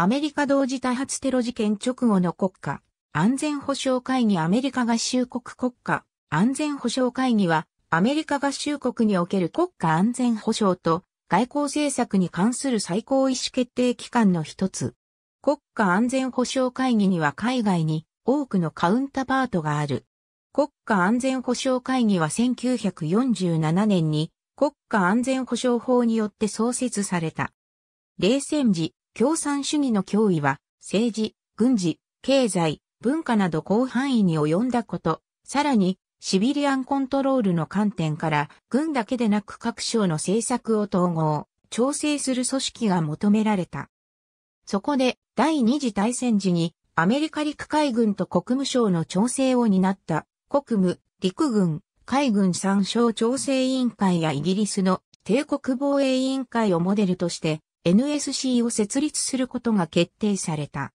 アメリカ同時多発テロ事件直後の国家安全保障会議アメリカ合衆国国家安全保障会議はアメリカ合衆国における国家安全保障と外交政策に関する最高意思決定機関の一つ。国家安全保障会議には海外に多くのカウンタパートがある。国家安全保障会議は1947年に国家安全保障法によって創設された。冷戦時、共産主義の脅威は、政治、軍事、経済、文化など広範囲に及んだこと、さらに、シビリアンコントロールの観点から、軍だけでなく各省の政策を統合、調整する組織が求められた。そこで、第二次大戦時に、アメリカ陸海軍と国務省の調整を担った、国務、陸軍、海軍参照調整委員会やイギリスの帝国防衛委員会をモデルとして、NSC を設立することが決定された。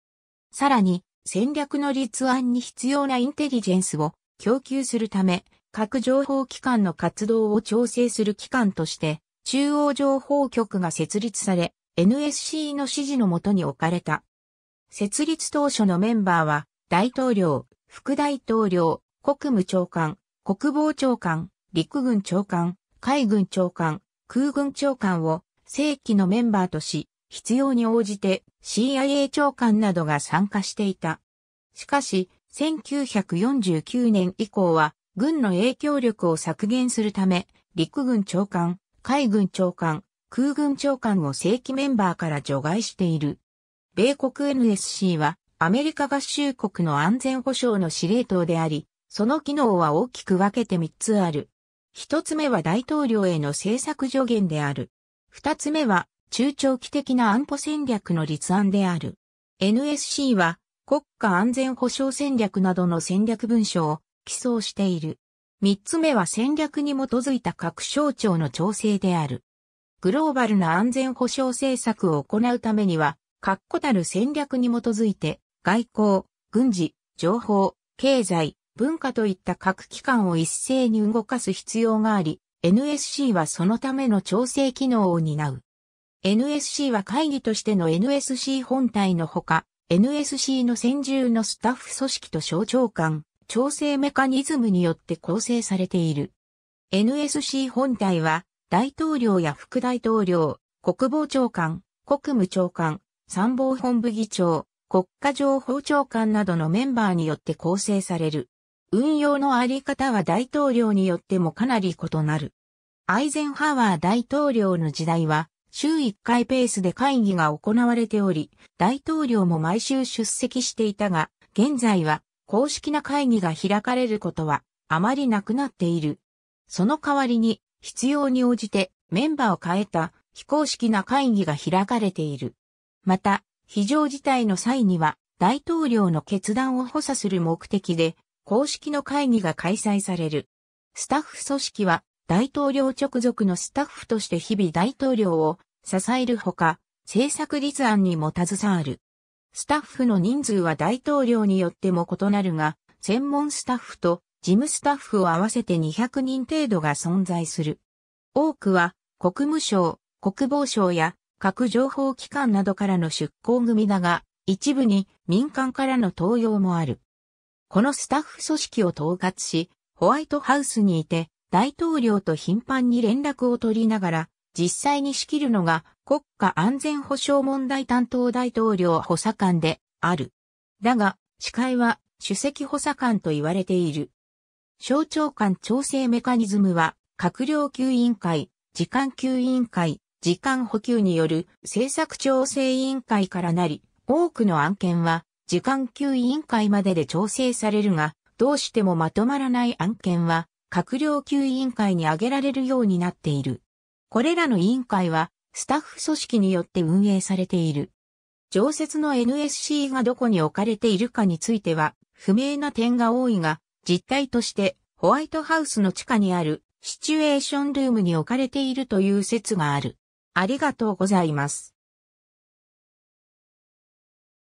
さらに、戦略の立案に必要なインテリジェンスを供給するため、各情報機関の活動を調整する機関として、中央情報局が設立され、NSC の指示のもとに置かれた。設立当初のメンバーは、大統領、副大統領、国務長官、国防長官、陸軍長官、海軍長官、空軍長官を正規のメンバーとし、必要に応じて CIA 長官などが参加していた。しかし、1949年以降は、軍の影響力を削減するため、陸軍長官、海軍長官、空軍長官を正規メンバーから除外している。米国 NSC はアメリカ合衆国の安全保障の司令塔であり、その機能は大きく分けて3つある。1つ目は大統領への政策助言である。二つ目は、中長期的な安保戦略の立案である。NSC は、国家安全保障戦略などの戦略文書を起草している。三つ目は戦略に基づいた各省庁の調整である。グローバルな安全保障政策を行うためには、確固たる戦略に基づいて、外交、軍事、情報、経済、文化といった各機関を一斉に動かす必要があり、NSC はそのための調整機能を担う。NSC は会議としての NSC 本体のほか、NSC の専従のスタッフ組織と省庁間、調整メカニズムによって構成されている。NSC 本体は、大統領や副大統領、国防長官、国務長官、参謀本部議長、国家情報長官などのメンバーによって構成される。運用のあり方は大統領によってもかなり異なる。アイゼンハワー大統領の時代は、週1回ペースで会議が行われており、大統領も毎週出席していたが、現在は公式な会議が開かれることはあまりなくなっている。その代わりに必要に応じてメンバーを変えた非公式な会議が開かれている。また、非常事態の際には大統領の決断を補佐する目的で公式の会議が開催される。スタッフ組織は大統領直属のスタッフとして日々大統領を支えるほか、政策立案にも携わる。スタッフの人数は大統領によっても異なるが、専門スタッフと事務スタッフを合わせて200人程度が存在する。多くは国務省、国防省や各情報機関などからの出向組だが、一部に民間からの登用もある。このスタッフ組織を統括し、ホワイトハウスにいて、大統領と頻繁に連絡を取りながら、実際に仕切るのが国家安全保障問題担当大統領補佐官である。だが、司会は主席補佐官と言われている。省庁間調整メカニズムは、閣僚級委員会、時間級委員会、時間補給による政策調整委員会からなり、多くの案件は時間給委員会までで調整されるが、どうしてもまとまらない案件は、閣僚級委員会に挙げられるようになっている。これらの委員会は、スタッフ組織によって運営されている。常設の NSC がどこに置かれているかについては、不明な点が多いが、実態として、ホワイトハウスの地下にある、シチュエーションルームに置かれているという説がある。ありがとうございます。